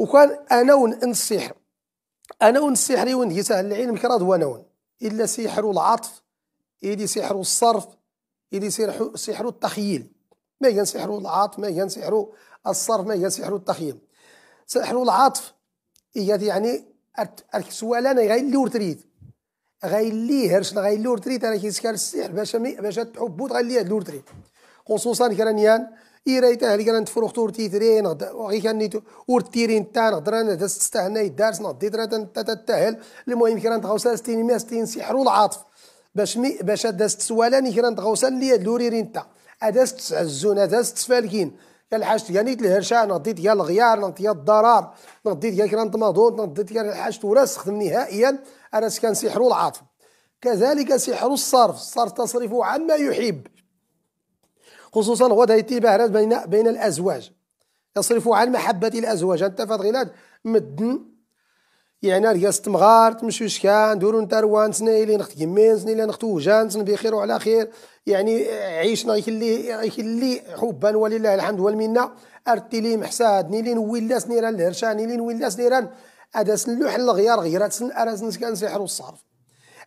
وكان انون السحر انون السحري وين هيساه العلم كراد هو انون الا سحر العطف إلي سحر الصرف إلي سحر, التخييل ما هي سحر العطف ما هي سحر الصرف ما هي سحر التخييل سحر العطف هي يعني السؤال انا غير اللي تريد غير اللي هرشنا غير اللي تريد انا كيسكر السحر باش باش تحبو تغير ليه اللي تريد خصوصا كرانيان إيريتا هل كانت فروختور تيترين كان كانت ور تيرين تا نهضر أنا تستهنى الدارس نهضي ترى تتاهل المهم كانت غوصة ستين مية ستين سحر العاطف باش مي باش دازت تسوالاني كانت غوصة اللي هاد لوريرين تا أداس تسعزون أداس تسفالكين يا نيت الهرشه نضيت يا الغيار نضيت يا الضرار نضيت يا كرانت ماضون نضيت يا الحاج ولا خدم نهائيا انا كان سحر العاطف كذلك سحر الصرف الصرف تصرف عما يحب خصوصا غدا يتي بارز بين بين الازواج يصرف عن محبه الازواج انت غيلاد مدن يعني رياست مغار تمشي شكان دورو نتاروان سنايلين اخت يمين سنايلين اخت وجان سن بخير وعلى خير يعني عيشنا يخلي يخلي حبا ولله الحمد والمنه ارتي لي محساد نيلين ويلا سنيران الهرشان نيلين ويلا سنيران هذا سنلوح الغيار غيرات سن ارازن كان سحر والصرف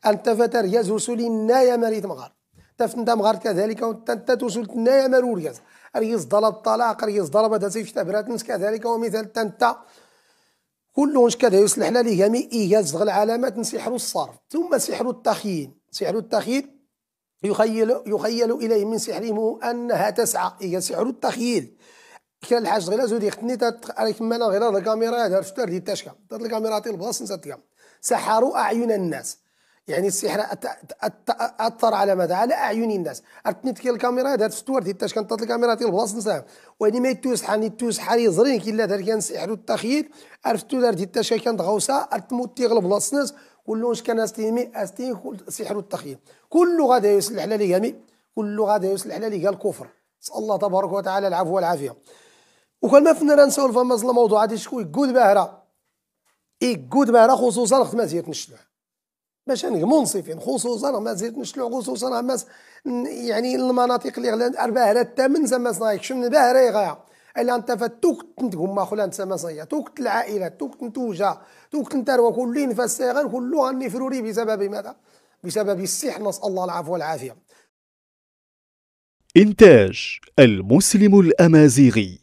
انت فتر يزوسولي نايا مريت مغار تفندا مغار كذلك توصل تنايا مروريز ريز ضلب الطلاق ريز ضلب تبرات نس كذلك ومثال كل واش كذا يصلح لنا لجميع إيجاز العلامات سحر الصرف ثم سحر التخيل سحر التخيل يخيل يخيل إليه من سحرهم أنها تسعى هي إيه، سحر التخيل كان الحاج غير زودي ختني مالا غير الكاميرا هذا شفت الكاميرا تي البلاصه نسات سحروا أعين الناس يعني السحر اثر على ماذا على اعين الناس عرفتني كي الكاميرا هاد الستور تاش كنطلط الكاميرا ديال البلاصه نساهم وهادي ما يتوس حاني يتوس حاني زرين كي لا دار كان السحر والتخييل عرفتو دارت ديال تاش كانت غوصه تموت البلاص بلاصه الناس واش كان استيمي استين السحر والتخييل كل غادي يسلح لها ليغامي كل غادي يسلح لها ليغا الكفر نسال الله تبارك وتعالى العفو والعافيه وكان ما فينا نسولف مازال الموضوع هذا شكون يقود باهره يقود باهره خصوصا خدمات هي تنشلوها باش انا منصفين خصوصا ما زلت نشلو خصوصا ما يعني المناطق اللي غلان ارباها الثامن زعما صايك شنو باهرة غاية الا انت فتوك انت هما خلان تسما صيا توك العائله توك نتوجا توك نتروا كلين فالساغن كلو غني فروري بسبب ماذا بسبب السيح نسال الله العفو والعافيه إنتاج المسلم الأمازيغي